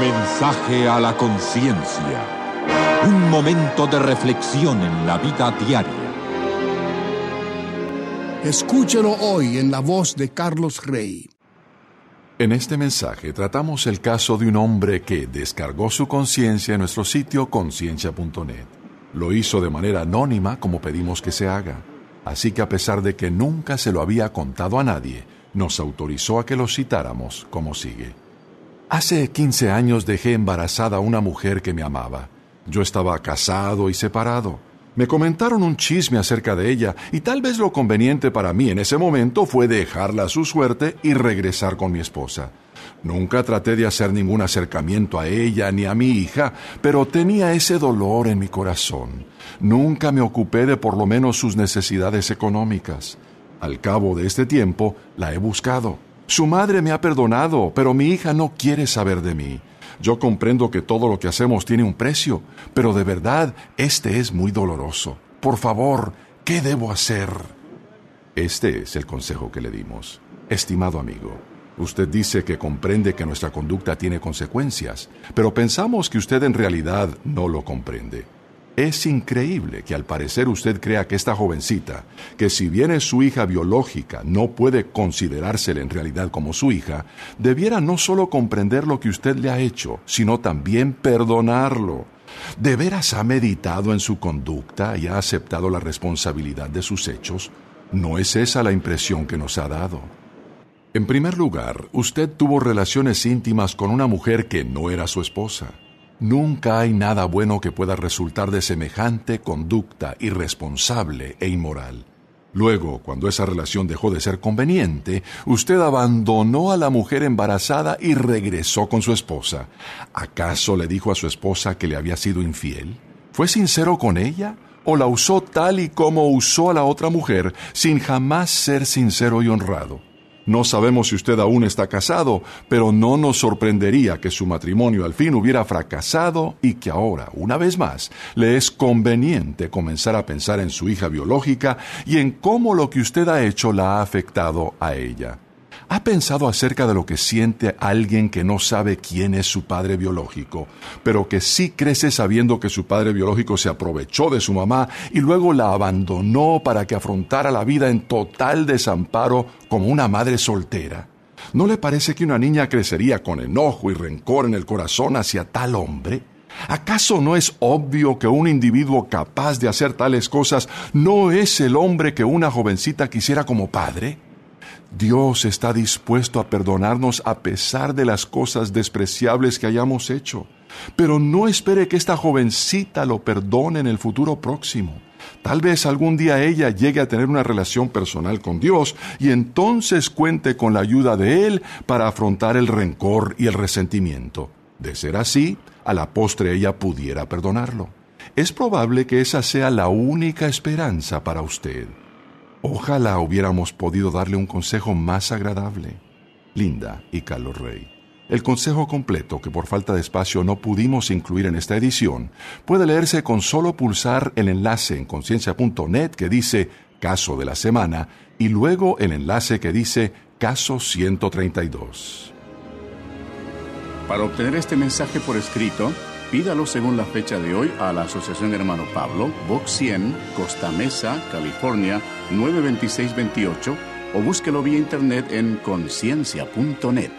Mensaje a la conciencia. Un momento de reflexión en la vida diaria. Escúchelo hoy en la voz de Carlos Rey. En este mensaje tratamos el caso de un hombre que descargó su conciencia en nuestro sitio conciencia.net. Lo hizo de manera anónima como pedimos que se haga. Así que a pesar de que nunca se lo había contado a nadie, nos autorizó a que lo citáramos como sigue. Hace 15 años dejé embarazada a una mujer que me amaba. Yo estaba casado y separado. Me comentaron un chisme acerca de ella y tal vez lo conveniente para mí en ese momento fue dejarla a su suerte y regresar con mi esposa. Nunca traté de hacer ningún acercamiento a ella ni a mi hija, pero tenía ese dolor en mi corazón. Nunca me ocupé de por lo menos sus necesidades económicas. Al cabo de este tiempo la he buscado su madre me ha perdonado, pero mi hija no quiere saber de mí. Yo comprendo que todo lo que hacemos tiene un precio, pero de verdad este es muy doloroso. Por favor, ¿qué debo hacer? Este es el consejo que le dimos. Estimado amigo, usted dice que comprende que nuestra conducta tiene consecuencias, pero pensamos que usted en realidad no lo comprende. Es increíble que al parecer usted crea que esta jovencita, que si bien es su hija biológica, no puede considerársela en realidad como su hija, debiera no solo comprender lo que usted le ha hecho, sino también perdonarlo. ¿De veras ha meditado en su conducta y ha aceptado la responsabilidad de sus hechos? No es esa la impresión que nos ha dado. En primer lugar, usted tuvo relaciones íntimas con una mujer que no era su esposa. Nunca hay nada bueno que pueda resultar de semejante conducta irresponsable e inmoral. Luego, cuando esa relación dejó de ser conveniente, usted abandonó a la mujer embarazada y regresó con su esposa. ¿Acaso le dijo a su esposa que le había sido infiel? ¿Fue sincero con ella? ¿O la usó tal y como usó a la otra mujer, sin jamás ser sincero y honrado? No sabemos si usted aún está casado, pero no nos sorprendería que su matrimonio al fin hubiera fracasado y que ahora, una vez más, le es conveniente comenzar a pensar en su hija biológica y en cómo lo que usted ha hecho la ha afectado a ella. ¿Ha pensado acerca de lo que siente alguien que no sabe quién es su padre biológico, pero que sí crece sabiendo que su padre biológico se aprovechó de su mamá y luego la abandonó para que afrontara la vida en total desamparo como una madre soltera? ¿No le parece que una niña crecería con enojo y rencor en el corazón hacia tal hombre? ¿Acaso no es obvio que un individuo capaz de hacer tales cosas no es el hombre que una jovencita quisiera como padre? Dios está dispuesto a perdonarnos a pesar de las cosas despreciables que hayamos hecho. Pero no espere que esta jovencita lo perdone en el futuro próximo. Tal vez algún día ella llegue a tener una relación personal con Dios y entonces cuente con la ayuda de Él para afrontar el rencor y el resentimiento. De ser así, a la postre ella pudiera perdonarlo. Es probable que esa sea la única esperanza para usted. Ojalá hubiéramos podido darle un consejo más agradable. Linda y Carlos Rey. El consejo completo, que por falta de espacio no pudimos incluir en esta edición, puede leerse con solo pulsar el enlace en conciencia.net que dice Caso de la Semana y luego el enlace que dice Caso 132. Para obtener este mensaje por escrito, pídalo según la fecha de hoy a la Asociación Hermano Pablo, Box 100, Costa Mesa, California 92628 o búsquelo vía internet en conciencia.net.